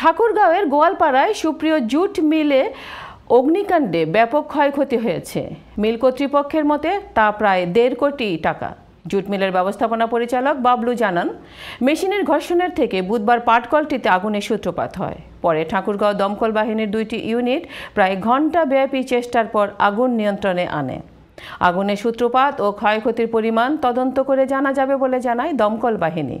ঠাকুরগাঁওয়ের গোয়ালপাড়ায় সুপ্রিয় জুট মিলে অগ্নিকাণ্ডে ব্যাপক ক্ষয়ক্ষতি হয়েছে মিল কর্তৃপক্ষের মতে তা প্রায় দেড় কোটি টাকা জুট মিলের ব্যবস্থাপনা পরিচালক বাবলু জানান মেশিনের ঘর্ষণের থেকে বুধবার পাটকলটিতে আগুনের সূত্রপাত হয় পরে ঠাকুরগাঁও দমকল বাহিনীর দুইটি ইউনিট প্রায় ঘণ্টা ব্যাপী চেষ্টার পর আগুন নিয়ন্ত্রণে আনে আগুনের সূত্রপাত ও ক্ষয়ক্ষতির পরিমাণ তদন্ত করে জানা যাবে বলে জানায় দমকল বাহিনী